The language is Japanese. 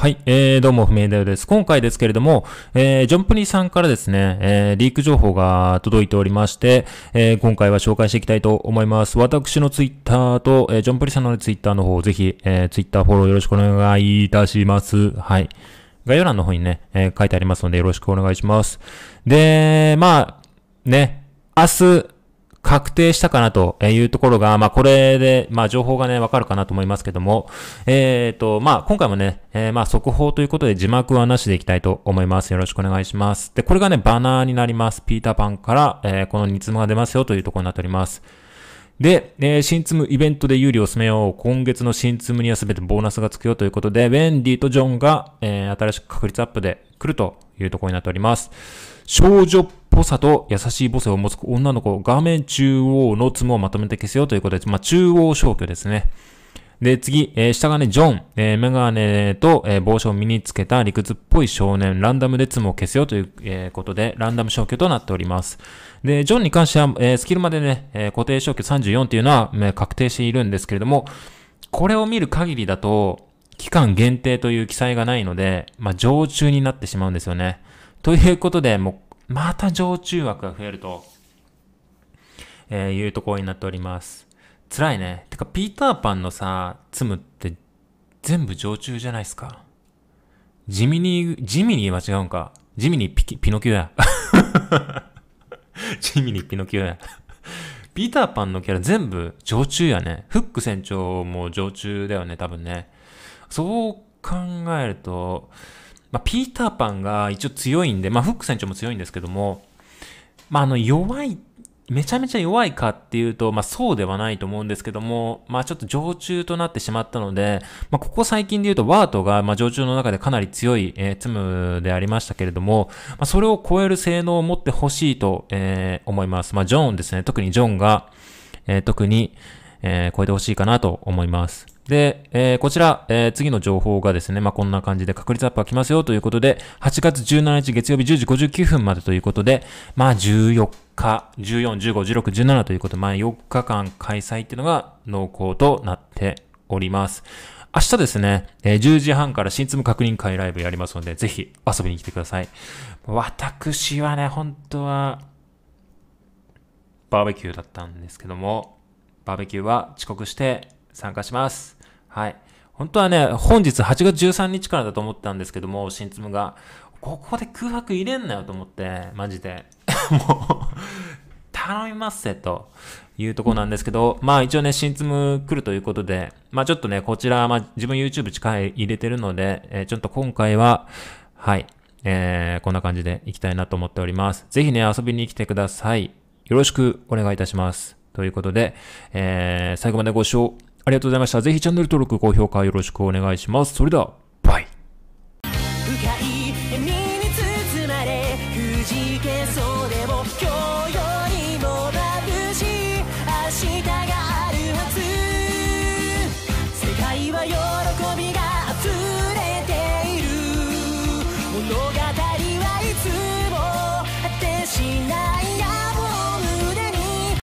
はい、えー、どうも、不明だよです。今回ですけれども、えー、ジョンプニーさんからですね、えー、リーク情報が届いておりまして、えー、今回は紹介していきたいと思います。私のツイッターと、えー、ジョンプニさんのツイッターの方、ぜひ、えー、ツイッターフォローよろしくお願いいたします。はい。概要欄の方にね、えー、書いてありますので、よろしくお願いします。で、まあ、ね、明日、確定したかなというところが、まあ、これで、まあ、情報がね、わかるかなと思いますけども、えっ、ー、と、まあ、今回もね、えー、まあ、速報ということで字幕はなしでいきたいと思います。よろしくお願いします。で、これがね、バナーになります。ピーターパンから、えー、この2つもが出ますよというところになっております。で、えー、新ツムイベントで有利を進めよう。今月の新ツムには全てボーナスがつくよということで、ウェンディとジョンが、えー、新しく確率アップで来るというところになっております。少女っ母さと優しい母性を持つ女の子、画面中央のツムをまとめて消せよということで、まあ、中央消去ですね。で、次、えー、下がね、ジョン、えー、メガネと、えー、帽子を身につけた理屈っぽい少年、ランダムでツムを消すよという、えことで、ランダム消去となっております。で、ジョンに関しては、えー、スキルまでね、えー、固定消去34っていうのは、え確定しているんですけれども、これを見る限りだと、期間限定という記載がないので、まあ、常駐になってしまうんですよね。ということで、もうまた常駐枠が増えると、えー、いうところになっております。辛いね。てか、ピーターパンのさ、ツムって全部常駐じゃないですか。ジミニー、ジミニーは違うんか。ジミニーピピノキオや。ジミニーピノキオや。ピーターパンのキャラ全部常駐やね。フック船長も常駐だよね、多分ね。そう考えると、まあ、ピーターパンが一応強いんで、まあ、フック船長も強いんですけども、まあ、あの、弱い、めちゃめちゃ弱いかっていうと、まあ、そうではないと思うんですけども、まあ、ちょっと常駐となってしまったので、まあ、ここ最近で言うと、ワートが、まあ、常駐の中でかなり強い、えー、ツムでありましたけれども、まあ、それを超える性能を持ってほしいと、えー、思います。まあ、ジョンですね。特にジョンが、えー、特に、えー、超えてほしいかなと思います。で、えー、こちら、えー、次の情報がですね、まあ、こんな感じで確率アップが来ますよということで、8月17日月曜日10時59分までということで、まあ、14日、14、15、16、17ということで、まあ、4日間開催っていうのが濃厚となっております。明日ですね、えー、10時半から新ム確認会ライブやりますので、ぜひ遊びに来てください。私はね、本当は、バーベキューだったんですけども、バーベキューは遅刻して参加します。はい。本当はね、本日8月13日からだと思ったんですけども、新粒が、ここで空白入れんなよと思って、マジで。もう頼みますせというとこなんですけど、まあ一応ね、新粒来るということで、まあちょっとね、こちら、まあ自分 YouTube 近い入れてるので、えー、ちょっと今回は、はい、えー、こんな感じで行きたいなと思っております。ぜひね、遊びに来てください。よろしくお願いいたします。ということで、えー、最後までご視聴ありがとうございました。ぜひチャンネル登録、高評価よろしくお願いします。それでは、バイ喜びが溢れている